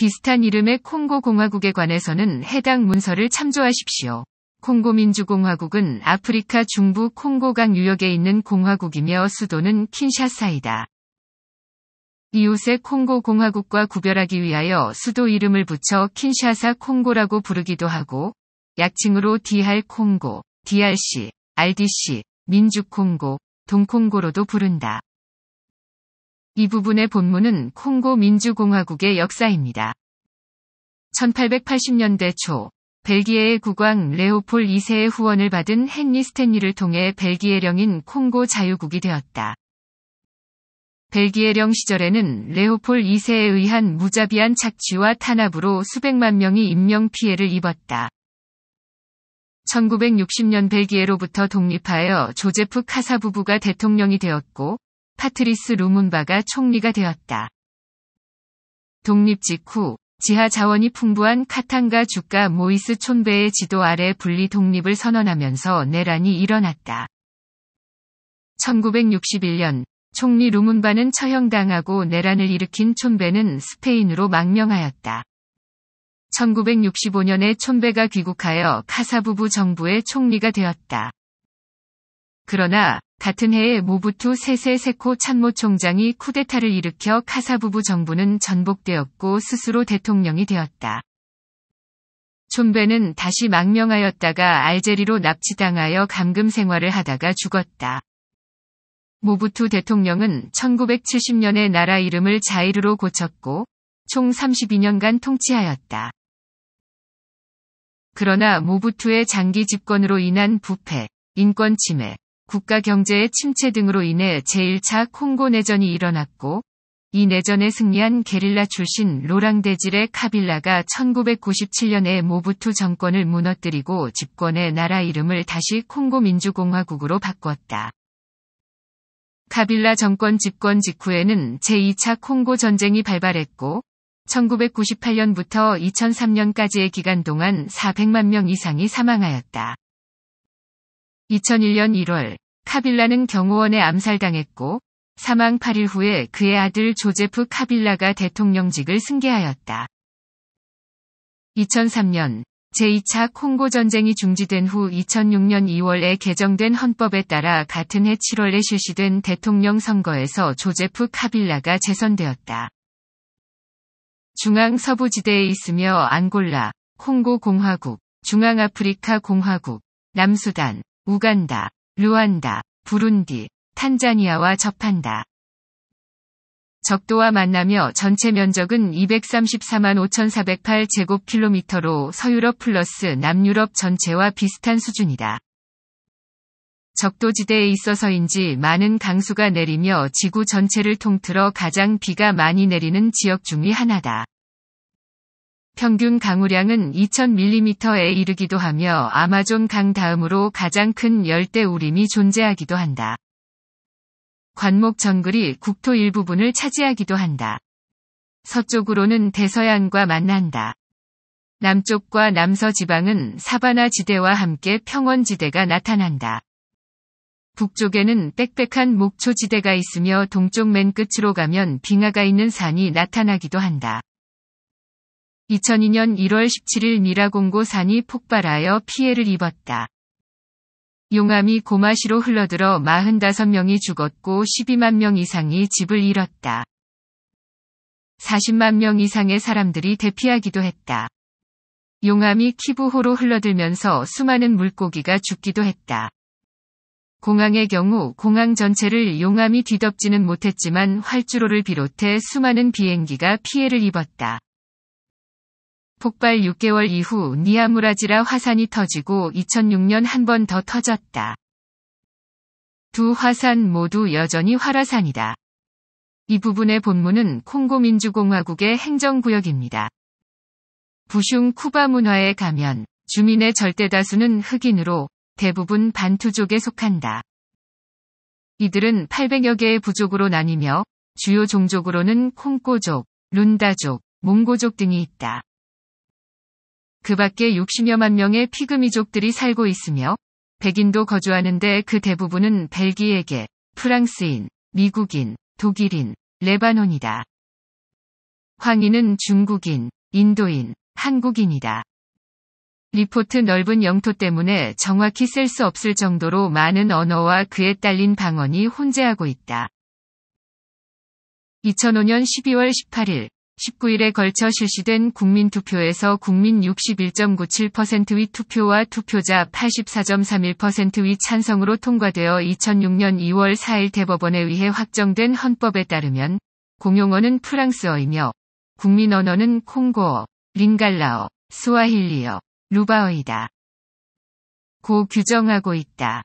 비슷한 이름의 콩고 공화국에 관해서는 해당 문서를 참조하십시오. 콩고 민주공화국은 아프리카 중부 콩고강 유역에 있는 공화국이며 수도는 킨샤사이다. 이웃의 콩고 공화국과 구별하기 위하여 수도 이름을 붙여 킨샤사 콩고라고 부르기도 하고 약칭으로 DR 콩고, DRC, RDC, 민주 콩고, 동콩고로도 부른다. 이 부분의 본문은 콩고 민주공화국의 역사입니다. 1880년대 초 벨기에의 국왕 레오폴 2세의 후원을 받은 헨리 스탠리를 통해 벨기에령인 콩고 자유국이 되었다. 벨기에령 시절에는 레오폴 2세에 의한 무자비한 착취와 탄압으로 수백만 명이 인명 피해를 입었다. 1960년 벨기에로부터 독립하여 조제프 카사 부부가 대통령이 되었고 파트리스 루문바가 총리가 되었다. 독립 직후 지하 자원이 풍부한 카탄가 주가 모이스 촌베의 지도 아래 분리 독립을 선언하면서 내란이 일어났다. 1961년 총리 루문바는 처형당하고 내란을 일으킨 촌베는 스페인으로 망명하였다. 1965년에 촌베가 귀국하여 카사부부 정부의 총리가 되었다. 그러나 같은 해에 모부투 세세세코 참모 총장이 쿠데타를 일으켜 카사부부 정부는 전복되었고 스스로 대통령이 되었다. 촌베는 다시 망명하였다가 알제리로 납치당하여 감금 생활을 하다가 죽었다. 모부투 대통령은 1970년에 나라 이름을 자이르로 고쳤고 총 32년간 통치하였다. 그러나 모부투의 장기 집권으로 인한 부패, 인권 침해, 국가 경제의 침체 등으로 인해 제1차 콩고 내전이 일어났고 이 내전에 승리한 게릴라 출신 로랑데질의 카빌라가 1997년에 모부투 정권을 무너뜨리고 집권의 나라 이름을 다시 콩고 민주공화국으로 바꿨다. 카빌라 정권 집권 직후에는 제2차 콩고 전쟁이 발발했고 1998년부터 2003년까지의 기간 동안 400만 명 이상이 사망하였다. 2001년 1월 카빌라는 경호원에 암살당했고 사망 8일 후에 그의 아들 조제프 카빌라가 대통령직을 승계하였다. 2003년 제2차 콩고 전쟁이 중지된 후 2006년 2월에 개정된 헌법에 따라 같은 해 7월에 실시된 대통령 선거에서 조제프 카빌라가 재선되었다. 중앙 서부 지대에 있으며 앙골라, 콩고 공화국, 중앙아프리카 공화국, 남수단, 우간다, 루안다, 부룬디, 탄자니아와 접한다. 적도와 만나며 전체 면적은 234만 5,408 제곱킬로미터로 서유럽 플러스 남유럽 전체와 비슷한 수준이다. 적도지대에 있어서인지 많은 강수가 내리며 지구 전체를 통틀어 가장 비가 많이 내리는 지역 중의 하나다. 평균 강우량은 2000mm에 이르기도 하며 아마존 강 다음으로 가장 큰 열대 우림이 존재하기도 한다. 관목 정글이 국토 일부분을 차지하기도 한다. 서쪽으로는 대서양과 만난다. 남쪽과 남서 지방은 사바나 지대와 함께 평원 지대가 나타난다. 북쪽에는 빽빽한 목초 지대가 있으며 동쪽 맨 끝으로 가면 빙하가 있는 산이 나타나기도 한다. 2002년 1월 17일 미라공고 산이 폭발하여 피해를 입었다. 용암이 고마시로 흘러들어 45명이 죽었고 12만 명 이상이 집을 잃었다. 40만 명 이상의 사람들이 대피하기도 했다. 용암이 키부호로 흘러들면서 수많은 물고기가 죽기도 했다. 공항의 경우 공항 전체를 용암이 뒤덮지는 못했지만 활주로를 비롯해 수많은 비행기가 피해를 입었다. 폭발 6개월 이후 니아무라지라 화산이 터지고 2006년 한 번 더 터졌다. 두 화산 모두 여전히 활화산이다. 이 부분의 본문은 콩고민주공화국의 행정구역입니다. 부슝 쿠바 문화에 가면 주민의 절대다수는 흑인으로 대부분 반투족에 속한다. 이들은 800여 개의 부족으로 나뉘며 주요 종족으로는 콩고족, 룬다족, 몽고족 등이 있다. 그 밖에 60여만 명의 피그미족들이 살고 있으며 백인도 거주하는데 그 대부분은 벨기에계, 프랑스인, 미국인, 독일인, 레바논이다. 황인은 중국인, 인도인, 한국인이다. 리포트 넓은 영토 때문에 정확히 셀 수 없을 정도로 많은 언어와 그에 딸린 방언이 혼재하고 있다. 2005년 12월 18일 19일에 걸쳐 실시된 국민투표에서 국민 6 1 9 7위 투표와 투표자 8 4 3 1위 찬성으로 통과되어 2006년 2월 4일 대법원에 의해 확정된 헌법에 따르면 공용어는 프랑스어이며 국민 언어는 콩고어, 링갈라어, 스와힐리어, 루바어이다. 고 규정하고 있다.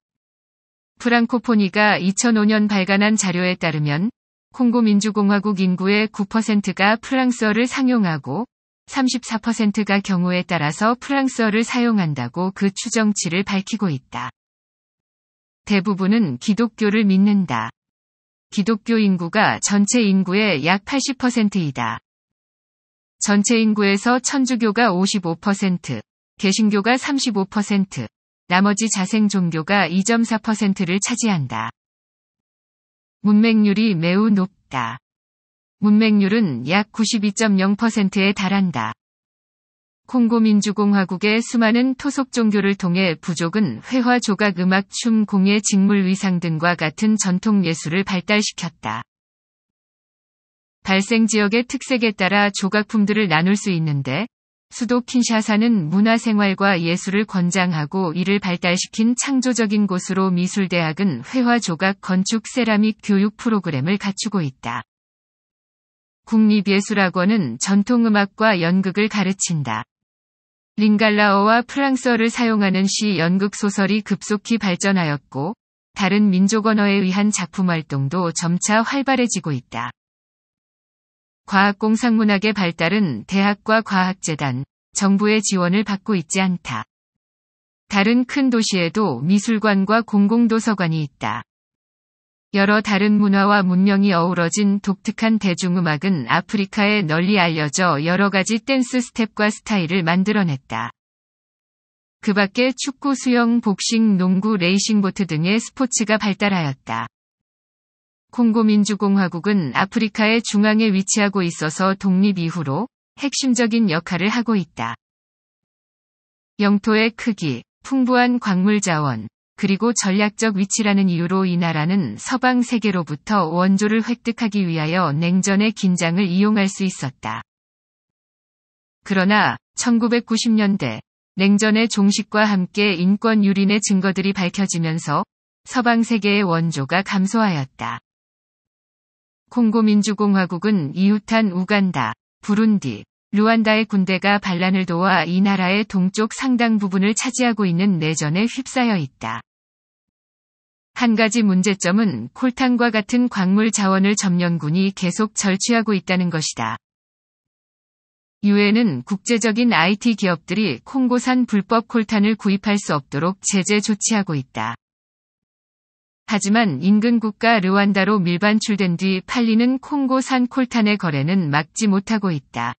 프랑코포니가 2005년 발간한 자료에 따르면 콩고 민주공화국 인구의 9%가 프랑스어를 상용하고 34%가 경우에 따라서 프랑스어를 사용한다고 그 추정치를 밝히고 있다. 대부분은 기독교를 믿는다. 기독교 인구가 전체 인구의 약 80%이다. 전체 인구에서 천주교가 55%, 개신교가 35%, 나머지 자생 종교가 2.4%를 차지한다. 문맥률이 매우 높다. 문맥률은약 92.0%에 달한다. 콩고민주공화국의 수많은 토속 종교를 통해 부족은 회화 조각 음악 춤 공예 직물 위상 등과 같은 전통 예술을 발달시켰다. 발생 지역의 특색에 따라 조각품들을 나눌 수 있는데 수도 킨샤사는 문화생활과 예술을 권장하고 이를 발달시킨 창조적인 곳으로 미술대학은 회화 조각 건축 세라믹 교육 프로그램을 갖추고 있다. 국립예술학원은 전통음악과 연극을 가르친다. 링갈라어와 프랑스어를 사용하는 시 연극 소설이 급속히 발전하였고, 다른 민족 언어에 의한 작품 활동도 점차 활발해지고 있다. 과학공상문학의 발달은 대학과 과학재단, 정부의 지원을 받고 있지 않다. 다른 큰 도시에도 미술관과 공공도서관이 있다. 여러 다른 문화와 문명이 어우러진 독특한 대중음악은 아프리카에 널리 알려져 여러 가지 댄스 스텝과 스타일을 만들어냈다. 그 밖에 축구, 수영, 복싱, 농구, 레이싱보트 등의 스포츠가 발달하였다. 콩고민주공화국은 아프리카의 중앙에 위치하고 있어서 독립 이후로 핵심적인 역할을 하고 있다. 영토의 크기, 풍부한 광물 자원, 그리고 전략적 위치라는 이유로 이 나라는 서방 세계로부터 원조를 획득하기 위하여 냉전의 긴장을 이용할 수 있었다. 그러나 1990년대 냉전의 종식과 함께 인권 유린의 증거들이 밝혀지면서 서방 세계의 원조가 감소하였다. 콩고민주공화국은 이웃한 우간다, 부룬디, 루안다의 군대가 반란을 도와 이 나라의 동쪽 상당 부분을 차지하고 있는 내전에 휩싸여 있다. 한 가지 문제점은 콜탄과 같은 광물 자원을 점령군이 계속 절취하고 있다는 것이다. 유엔은 국제적인 IT 기업들이 콩고산 불법 콜탄을 구입할 수 없도록 제재 조치하고 있다. 하지만 인근 국가 르완다로 밀반출된 뒤 팔리는 콩고산 콜탄의 거래는 막지 못하고 있다.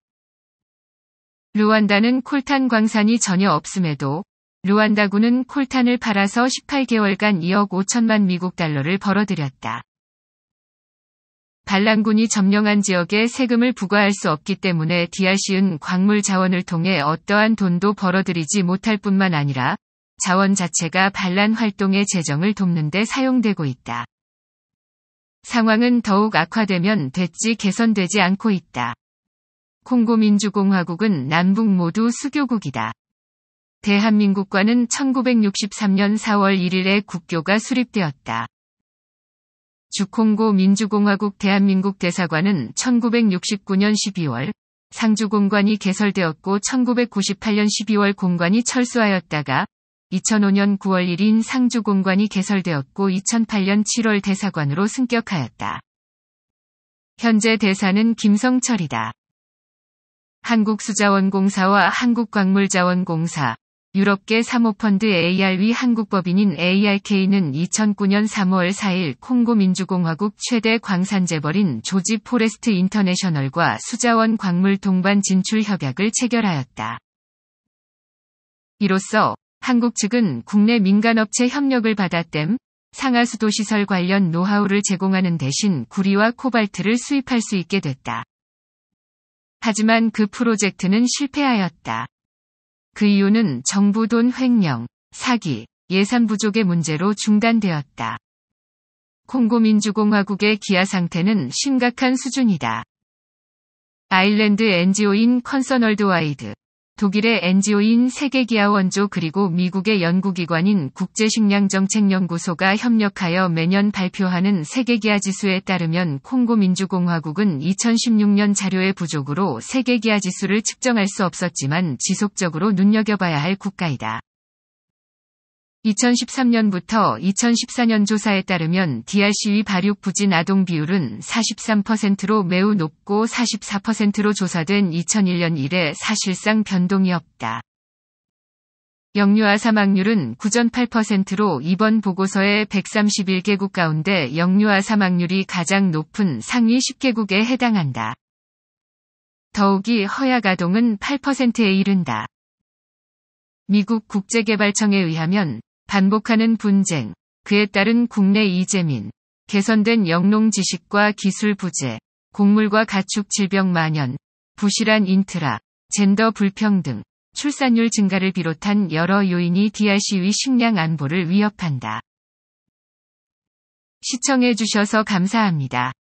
르완다는 콜탄 광산이 전혀 없음에도 르완다군은 콜탄을 팔아서 18개월간 2억 5천만 미국 달러를 벌어들였다. 반란군이 점령한 지역에 세금을 부과할 수 없기 때문에 디아시은 광물 자원을 통해 어떠한 돈도 벌어들이지 못할 뿐만 아니라 자원 자체가 반란 활동의 재정을 돕는 데 사용되고 있다. 상황은 더욱 악화되면 됐지 개선되지 않고 있다. 콩고민주공화국은 남북 모두 수교국이다. 대한민국과는 1963년 4월 1일에 국교가 수립되었다. 주콩고 민주공화국 대한민국 대사관은 1969년 12월 상주공관이 개설되었고 1998년 12월 공관이 철수하였다가 2005년 9월 1일 상주 공관이 개설되었고 2008년 7월 대사관으로 승격하였다. 현재 대사는 김성철이다. 한국수자원공사와 한국광물자원공사, 유럽계 사모펀드 a r v 한국법인인 ARK는 2009년 3월 4일 콩고민주공화국 최대 광산재벌인 조지 포레스트 인터내셔널과 수자원 광물 동반 진출 협약을 체결하였다. 이로써 한국 측은 국내 민간업체 협력을 받았 댐, 상하수도시설 관련 노하우를 제공하는 대신 구리와 코발트를 수입할 수 있게 됐다. 하지만 그 프로젝트는 실패하였다. 그 이유는 정부 돈 횡령, 사기, 예산 부족의 문제로 중단되었다. 콩고민주공화국의 기아 상태는 심각한 수준이다. 아일랜드 NGO인 컨서널드 와이드 독일의 NGO인 세계기아 원조 그리고 미국의 연구기관인 국제식량정책연구소가 협력하여 매년 발표하는 세계기아 지수에 따르면 콩고 민주공화국은 2016년 자료의 부족으로 세계기아 지수를 측정할 수 없었지만 지속적으로 눈여겨봐야 할 국가이다. 2013년부터 2014년 조사에 따르면 d r c 의 발육 부진 아동 비율은 43%로 매우 높고 44%로 조사된 2001년 이래 사실상 변동이 없다. 영유아 사망률은 9 8%로 이번 보고서의 131개국 가운데 영유아 사망률이 가장 높은 상위 10개국에 해당한다. 더욱이 허약 아동은 8%에 이른다. 미국 국제개발청에 의하면 반복하는 분쟁, 그에 따른 국내 이재민, 개선된 영농 지식과 기술 부재, 곡물과 가축 질병 만연, 부실한 인트라, 젠더 불평등, 출산율 증가를 비롯한 여러 요인이 DRC의 식량 안보를 위협한다. 시청해주셔서 감사합니다.